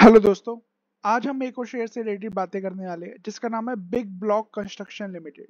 hello दोस्तों आज हम एक और शेयर से रिलेटेड बातें करने वाले हैं जिसका नाम है बिग ब्लॉक कंस्ट्रक्शन लिमिटेड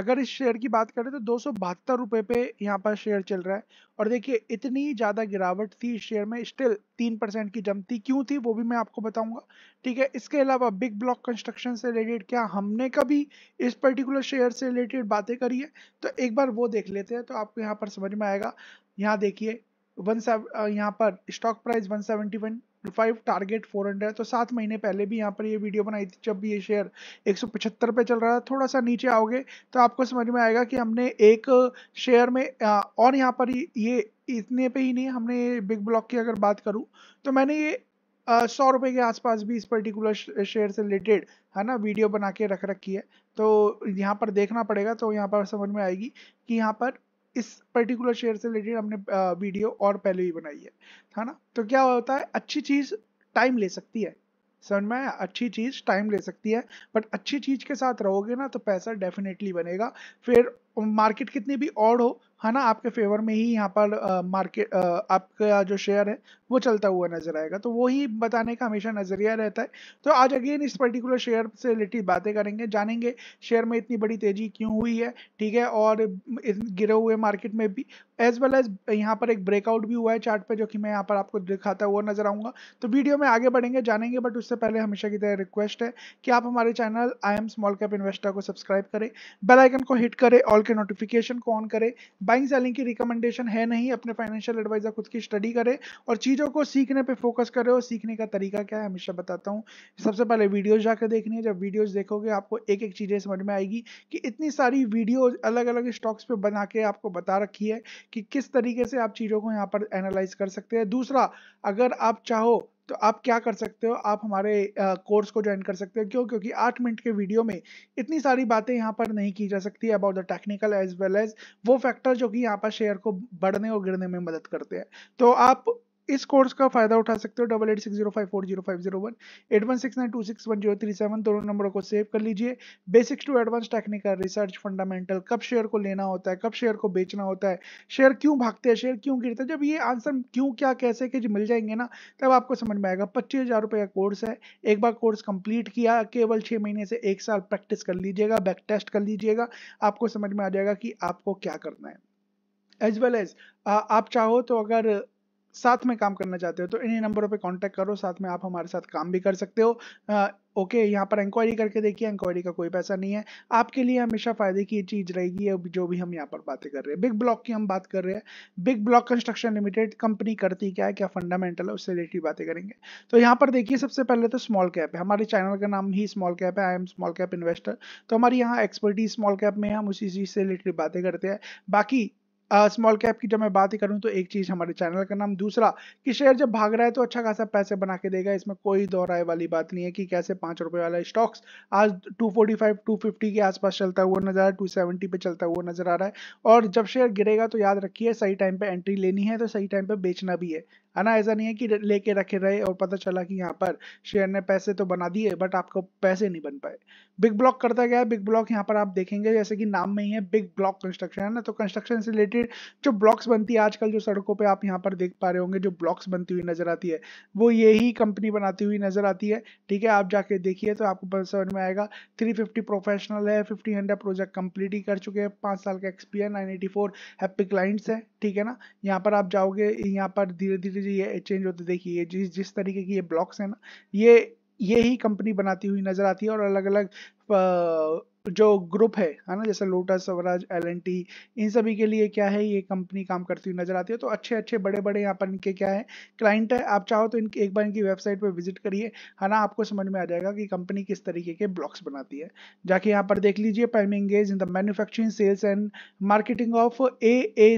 अगर इस शेयर की बात करें तो दो सौ पे यहाँ पर शेयर चल रहा है और देखिए इतनी ज़्यादा गिरावट थी इस शेयर में स्टिल तीन परसेंट की जम थी क्यों थी वो भी मैं आपको बताऊंगा ठीक है इसके अलावा बिग ब्लॉक कंस्ट्रक्शन से रिलेटेड क्या हमने कभी इस पर्टिकुलर शेयर से रिलेटेड बातें करी है तो एक बार वो देख लेते हैं तो आपको यहाँ पर समझ में आएगा यहाँ देखिए वन सेव यहाँ पर stock price one seventy one five target four hundred तो सात महीने पहले भी यहाँ पर ये वीडियो बनाई थी जब भी ये शेयर एक सौ पचहत्तर पे चल रहा था थोड़ा सा नीचे आओगे तो आपको समझ में आएगा कि हमने एक शेयर में और यहाँ पर ये इतने पे ही नहीं हमने बिग ब्लॉक की अगर बात करूँ तो मैंने ये सौ रुपये के आसपास भी इस पर्टिकुलर शेयर से रिलेटेड है ना वीडियो बना के रख रखी है तो यहाँ पर देखना पड़ेगा तो यहाँ पर समझ में आएगी कि यहाँ पर इस पर्टिकुलर शेयर से रिलेटेड हमने वीडियो और पहले ही बनाई है है ना तो क्या होता है अच्छी चीज़ टाइम ले सकती है समझ में अच्छी चीज़ टाइम ले सकती है बट अच्छी चीज़ के साथ रहोगे ना तो पैसा डेफिनेटली बनेगा फिर मार्केट कितनी भी ऑड हो है ना आपके फेवर में ही यहाँ पर मार्केट आपका जो शेयर है वो चलता हुआ नजर आएगा तो वो ही बताने का हमेशा नजरिया रहता है तो आज अगेन इस पर्टिकुलर शेयर से रिलेटेड बातें करेंगे जानेंगे शेयर में इतनी बड़ी तेजी क्यों हुई है ठीक है और गिरे हुए मार्केट में भी एज वेल एज यहाँ पर एक ब्रेकआउट भी हुआ है चार्ट पे जो कि मैं यहाँ पर आपको दिखाता हुआ नजर आऊंगा तो वीडियो में आगे बढ़ेंगे जानेंगे बट उससे पहले हमेशा की तरह रिक्वेस्ट है कि आप हमारे channel I M small cap investor को सब्सक्राइब करें बेलाइकन को हिट करें ऑल के नोटिफिकेशन को ऑन करें बाइंग सेलिंग की रिकमेंडेशन है नहीं अपने फाइनेंशियल एडवाइजर खुद की स्टडी करें और चीज़ों को सीखने पे फोकस करें और सीखने का तरीका क्या है हमेशा बताता हूँ सबसे पहले वीडियोज़ जाकर देखनी है जब वीडियोज़ देखोगे आपको एक एक चीज़ें समझ में आएगी कि इतनी सारी वीडियोज अलग अलग स्टॉक्स पर बना के आपको बता रखी है कि किस तरीके से आप चीज़ों को यहाँ पर एनालाइज कर सकते हैं दूसरा अगर आप चाहो तो आप क्या कर सकते हो आप हमारे कोर्स को ज्वाइन कर सकते हो क्यों क्योंकि आठ मिनट के वीडियो में इतनी सारी बातें यहाँ पर नहीं की जा सकती about the technical as well as वो फैक्टर जो कि यहाँ पर शेयर को बढ़ने और गिरने में मदद करते हैं तो आप इस कोर्स का फायदा उठा सकते हो double eight six zero five four zero five zero one eight one six nine two six one zero three seven दोनों नंबरों को सेव कर लीजिए basics to advance technical research fundamental कब शेयर को लेना होता है कब शेयर को बेचना होता है शेयर क्यों भागते हैं शेयर क्यों गिरते हैं जब ये आंसर क्यों क्या कैसे कि मिल जाएंगे ना तब आपको समझ में आएगा पच्चीस हजार रुपये का कोर्स है एक बार कोर्स कंप्लीट किया केवल छः महीने से एक साल प्रैक्टिस कर लीजिएगा बैक टेस्ट कर लीजिएगा आपको समझ में आ जाएगा कि आपको क्या करना है एज वेल एज आप चाहो तो अगर साथ में काम करना चाहते हो तो इन्हीं नंबरों पे कांटेक्ट करो साथ में आप हमारे साथ काम भी कर सकते हो आ, ओके यहाँ पर इंक्वायरी करके देखिए इंक्वायरी का कोई पैसा नहीं है आपके लिए हमेशा फायदे की चीज रहेगी जो भी हम यहाँ पर बातें कर रहे हैं बिग ब्लॉक की हम बात कर रहे हैं big block construction limited company करती क्या है क्या फंडामेंटल है उससे रिलेटेड बातें करेंगे तो यहाँ पर देखिए सबसे पहले तो स्मॉल कैप है हमारे चैनल का नाम ही स्मॉल कैप है I M small cap investor तो हमारी यहाँ एक्सपर्टी स्मॉल कैप में हम उसी चीज से रिलेटेड बातें करते हैं बाकी स्मॉल कैप की जब मैं बात ही करूं तो एक चीज हमारे चैनल का नाम दूसरा कि शेयर जब भाग रहा है तो अच्छा खासा पैसे बना के देगा इसमें कोई दोहराए वाली बात नहीं है कि कैसे पांच रुपए वाला स्टॉक्स आज 245 250 के आसपास चलता हुआ नजर आ रहा है 270 पे चलता हुआ नजर आ रहा है और जब शेयर गिरेगा तो याद रखिए सही टाइम पे एंट्री लेनी है तो सही टाइम पे बेचना भी है है ना ऐसा नहीं है कि लेके रखे रहे और पता चला कि यहाँ पर शेयर ने पैसे तो बना दिए बट आपको पैसे नहीं बन पाए बिग ब्लॉक करता गया बिग ब्लॉक यहाँ पर आप देखेंगे जैसे कि नाम में ही है बिग ब्लॉक कंस्ट्रक्शन है ना तो कंस्ट्रक्शन से रिलेटेड जो ब्लॉक्स बनती है आजकल जो सड़कों पर आप यहाँ पर देख पा रहे होंगे जो ब्लॉक्स बनती हुई नजर आती है वो यही कंपनी बनाती हुई नजर आती है ठीक है आप जाके देखिए तो आपको समझ में आएगा थ्री फिफ्टी प्रोफेशनल है फिफ्टी हंड्रेड प्रोजेक्ट कंप्लीट ही कर चुके हैं पाँच साल का experience nine eighty four happy clients है ठीक है ना यहाँ पर आप जाओगे यहाँ पर धीरे धीरे चीज़ें ये चेंज होते देखिए जिस जिस तरीके की ये ब्लॉक्स है ना ये ये ही कंपनी बनाती हुई नज़र आती है और अलग अलग जो ग्रुप है है ना जैसे लोटस स्वराज एल इन सभी के लिए क्या है ये कंपनी काम करती हुई नजर आती है तो अच्छे अच्छे बड़े बड़े यहाँ पर इनके क्या है क्लाइंट है आप चाहो तो इनके एक बार इनकी वेबसाइट पर विजिट करिए है ना आपको समझ में आ जाएगा कि कंपनी किस तरीके के ब्लॉक्स बनाती है जाके यहाँ पर देख लीजिए पैमिंगेज in the manufacturing sales and marketing of a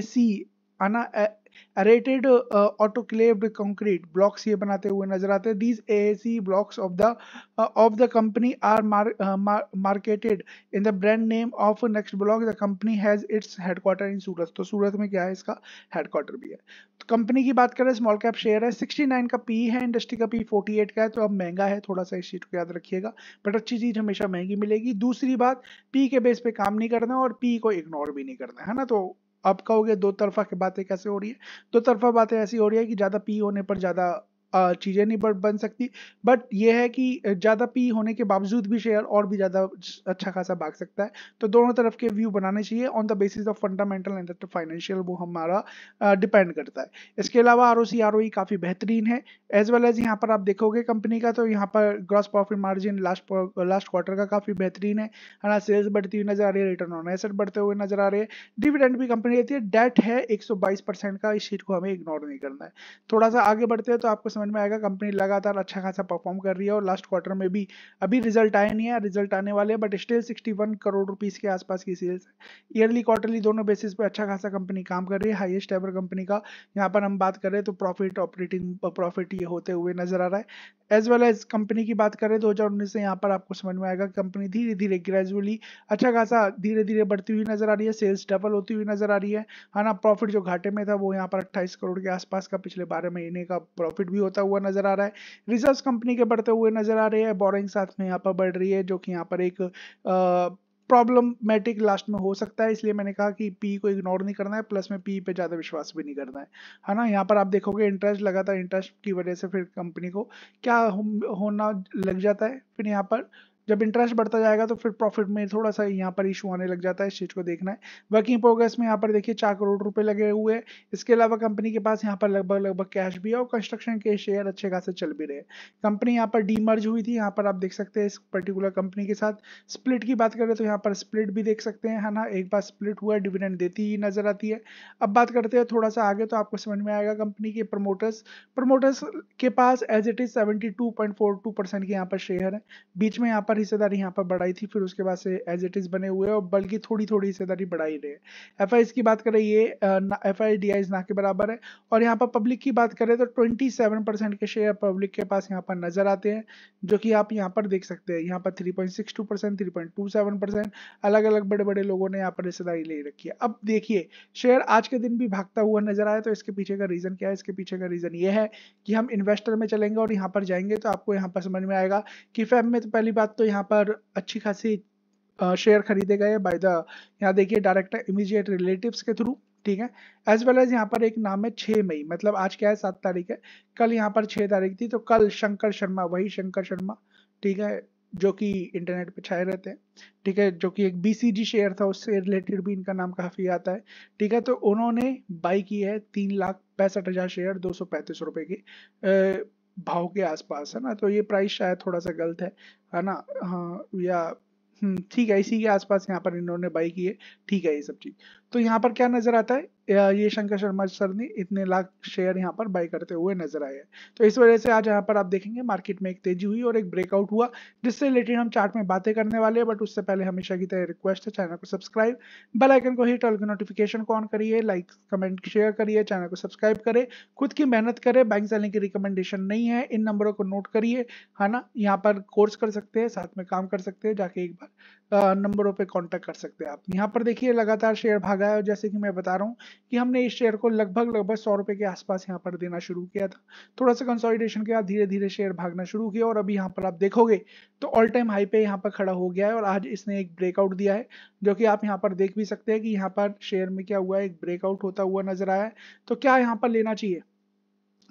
अना ऑटोक्लेव्ड कंक्रीट ब्लॉक्स ये बनाते हुए नजर आते हैं these a blocks of the of the company are marketed in the brand name of next block the company has its headquarter in Surat तो सूरत में क्या है इसका हेडक्वार्टर भी है कंपनी तो की बात करें स्मॉल कैप शेयर है सिक्सटी नाइन का पी है इंडस्ट्री का पी फोर्टी एट का है तो अब महंगा है थोड़ा सा इस चीज को याद रखिएगा बट अच्छी चीज हमेशा महंगी मिलेगी दूसरी बात पी के बेस पे काम नहीं करना और पी को इग्नोर भी नहीं करना है ना तो आप कहोगे दो तरफा की बातें कैसे हो रही है दो तरफा बातें ऐसी हो रही है कि ज़्यादा पी होने पर ज़्यादा चीज़ें नहीं बढ़ बन सकती बट ये है कि ज़्यादा पी होने के बावजूद भी शेयर और भी ज़्यादा अच्छा खासा भाग सकता है तो दोनों तरफ के व्यू बनाने चाहिए on the basis of fundamental and financial वो हमारा डिपेंड करता है इसके अलावा R O C R O E e काफ़ी बेहतरीन है एज वेल एज यहाँ पर आप देखोगे कंपनी का तो यहाँ पर gross profit margin last last quarter का काफ़ी बेहतरीन है है ना सेल्स बढ़ती हुई नजर आ रही है रिटर्न ऑन एसेट बढ़ते हुए नजर आ रहे हैं डिविडेंड भी कंपनी देती है डेट है बाईस परसेंट का इस शीट को हमें इग्नोर नहीं करना है थोड़ा सा आगे बढ़ते हैं तो आपको समझ में आएगा कंपनी लगातार अच्छा खासा परफॉर्म कर रही है और लास्ट क्वार्टर में भी अभी रिजल्ट आए नहीं है रिजल्ट आने वाले हैं बट स्टिल 61 करोड़ रुपीस के आसपास की सेल्स है ईयरली क्वार्टरली दोनों बेसिस पर अच्छा खासा कंपनी काम कर रही है हाइएस्ट एवर कंपनी का यहाँ पर हम बात करें तो प्रॉफिट ऑपरेटिंग प्रॉफिट ये होते हुए नजर आ रहा है एज वेल एज कंपनी की बात करें दो से यहाँ पर आपको समझ में आएगा कंपनी धीरे धीरे ग्रेजुअली अच्छा खासा धीरे धीरे बढ़ती हुई नजर आ रही है सेल्स डबल होती हुई नजर आ रही है है हाँ ना प्रॉफिट जो घाटे में था वो यहाँ पर अट्ठाईस करोड़ के आसपास का पिछले बारह महीने का प्रॉफिट भी होता हुआ नजर आ रहा है रिजर्व कंपनी के बढ़ते हुए नजर आ रहे हैं बोरिंग साथ में यहाँ पर बढ़ रही है जो कि यहाँ पर एक आ, प्रॉब्लमेटिक लास्ट में हो सकता है इसलिए मैंने कहा कि पी को इग्नोर नहीं करना है प्लस में पी पे ज़्यादा विश्वास भी नहीं करना है है ना यहाँ पर आप देखोगे इंटरेस्ट लगातार इंटरेस्ट की वजह से फिर कंपनी को क्या होना लग जाता है फिर यहाँ पर जब इंटरेस्ट बढ़ता जाएगा तो फिर प्रॉफिट में थोड़ा सा यहाँ पर इशू आने लग जाता है इस चीज़ को देखना है वर्किंग प्रोग्रेस में यहाँ पर देखिए चार करोड़ रुपए लगे हुए हैं इसके अलावा कंपनी के पास यहाँ पर लगभग लगभग कैश भी है और कंस्ट्रक्शन के शेयर अच्छे खासे चल भी रहे कंपनी यहाँ पर डीमर्ज हुई थी यहाँ पर आप देख सकते हैं इस पर्टिकुलर कंपनी के साथ स्प्लिट की बात करें तो यहाँ पर स्प्लिट भी देख सकते हैं है ना एक बार स्प्लिट हुआ डिविडेंड देती ही नजर आती है अब बात करते हैं थोड़ा सा आगे तो आपको समझ में आएगा कंपनी के प्रमोटर्स प्रमोटर्स के पास as it is seventy two point four two percent के यहाँ पर शेयर है बीच में यहाँ पर लगातार हिस्सेदारी यहाँ पर बढ़ाई थी फिर उसके बाद से एज इट इज़ बने हुए और बल्कि थोड़ी थोड़ी हिस्सेदारी बढ़ाई रहे एफ आई की बात करें ये एफ आई डी आई ना के बराबर है और यहाँ पर पब्लिक की बात करें तो ट्वेंटी सेवन परसेंट के शेयर पब्लिक के पास यहाँ पर नजर आते हैं जो कि आप यहाँ पर देख सकते हैं यहाँ पर three point six two percent three point two seven percent अलग अलग बड़े बड़े लोगों ने यहाँ पर हिस्सेदारी ले रखी है अब देखिए शेयर आज के दिन भी भागता हुआ नजर आया तो इसके पीछे का रीजन क्या है इसके पीछे का रीजन ये है कि हम इन्वेस्टर में चलेंगे और यहाँ पर जाएंगे तो आपको यहाँ पर समझ में आएगा कि फैम e में तो पहली बात तो तो यहाँ पर अच्छी खासी शेयर खरीदे गए बाय द यहाँ देखिए डायरेक्ट इमीजिएट रिलेटिव के थ्रू ठीक है एज वेल एज यहाँ पर एक नाम है छह मई मतलब आज क्या है सात तारीख है कल यहाँ पर छह तारीख थी तो कल शंकर शर्मा वही शंकर शर्मा ठीक है जो कि इंटरनेट पे छाए रहते हैं ठीक है जो कि एक बीसीजी शेयर था उससे रिलेटेड भी इनका नाम काफ़ी आता है ठीक है तो उन्होंने बाई की है तीन लाख पैंसठ हज़ार शेयर दो सौ पैंतीस रुपए की भाव के आसपास है ना तो ये प्राइस शायद थोड़ा सा गलत है है ना हाँ या हम्म, ठीक है इसी के आसपास यहाँ पर इन्होंने बाई की है ठीक है ये सब चीज़ तो यहाँ पर क्या नजर आता है ये शंकर शर्मा सर ने इतने लाख शेयर यहाँ पर बाय करते हुए नजर आए हैं तो इस वजह से आज यहाँ पर आप देखेंगे मार्केट में एक तेजी हुई और एक ब्रेकआउट हुआ जिससे रिलेटेड हम चार्ट में बातें करने वाले हैं बट उससे पहले हमेशा की तरह रिक्वेस्ट है चैनल को सब्सक्राइब बेल आइकन को हिट और नोटिफिकेशन को ऑन करिए लाइक कमेंट शेयर करिए चैनल को सब्सक्राइब करे खुद की मेहनत करें बैंक चलने की रिकमेंडेशन नहीं है इन नंबरों को नोट करिए है ना यहाँ पर कोर्स कर सकते हैं साथ में काम कर सकते हैं जाके एक बार नंबरों पे कांटेक्ट कर सकते हैं आप यहाँ पर देखिए लगातार शेयर भागा है और जैसे कि मैं बता रहा हूँ कि हमने इस शेयर को लगभग लगभग सौ रुपए के आसपास यहाँ पर देना शुरू किया था थोड़ा सा कंसोलिडेशन के बाद धीरे धीरे शेयर भागना शुरू किया और अभी यहाँ पर आप देखोगे तो ऑल टाइम हाई पे यहाँ पर खड़ा हो गया है और आज इसने एक ब्रेकआउट दिया है जो कि आप यहाँ पर देख भी सकते हैं कि यहाँ पर शेयर में क्या हुआ है एक ब्रेकआउट होता हुआ नजर आया है तो क्या यहाँ पर लेना चाहिए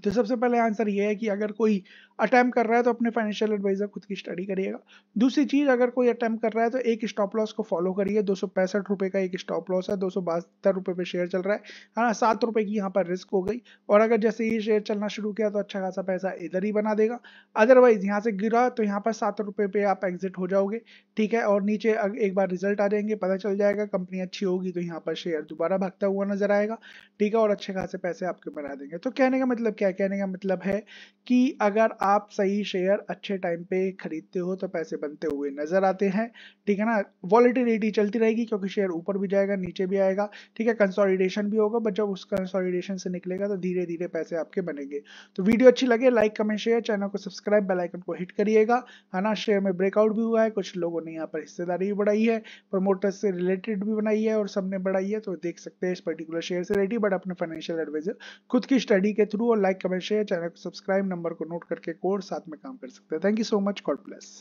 तो सबसे पहले आंसर ये है कि अगर कोई अटैम्प कर रहा है तो अपने फाइनेंशियल एडवाइजर खुद की स्टडी करिएगा दूसरी चीज़ अगर कोई अटैम्प कर रहा है तो एक स्टॉप लॉस को फॉलो करिए दो रुपए का एक स्टॉप लॉस है दो रुपए पे शेयर चल रहा है ना सात रुपए की यहाँ पर रिस्क हो गई और अगर जैसे ये शेयर चलना शुरू किया तो अच्छा खासा पैसा इधर ही बना देगा अदरवाइज यहाँ से गिरा तो यहाँ पर सात रुपये पे आप एग्जिट हो जाओगे ठीक है और नीचे एक बार रिजल्ट आ जाएंगे पता चल जाएगा कंपनी अच्छी होगी तो यहाँ पर शेयर दोबारा भागता हुआ नजर आएगा ठीक है और अच्छे खासे पैसे आपके बना देंगे तो कहने का मतलब क्या कहने का मतलब है कि अगर आप सही शेयर अच्छे टाइम पे खरीदते हो तो पैसे बनते हुए नजर आते हैं ठीक है ना वॉलिटिलिटी चलती रहेगी क्योंकि शेयर ऊपर भी जाएगा नीचे भी आएगा ठीक है कंसोलिडेशन भी होगा बट जब उस कंसोलिडेशन से निकलेगा तो धीरे धीरे पैसे आपके बनेंगे तो वीडियो अच्छी लगे लाइक कमेंट शेयर चैनल को सब्सक्राइब बेलाइकन को हिट करिएगा है ना शेयर में ब्रेकआउट भी हुआ है कुछ लोगों ने यहाँ पर हिस्सेदारी भी बढ़ाई है प्रमोटर्स से रिलेटेड भी बनाई है और सबने बढ़ाई है तो देख सकते हैं इस पर्टिकुलर शेयर से रिलेटेड बट अपने फाइनेंशियल एडवाइजर खुद की स्टडी के थ्रू और लाइक कमेंट शेयर चैनल को सब्सक्राइब नंबर को नोट करके कोर साथ में काम कर सकते हैं thank you so much God bless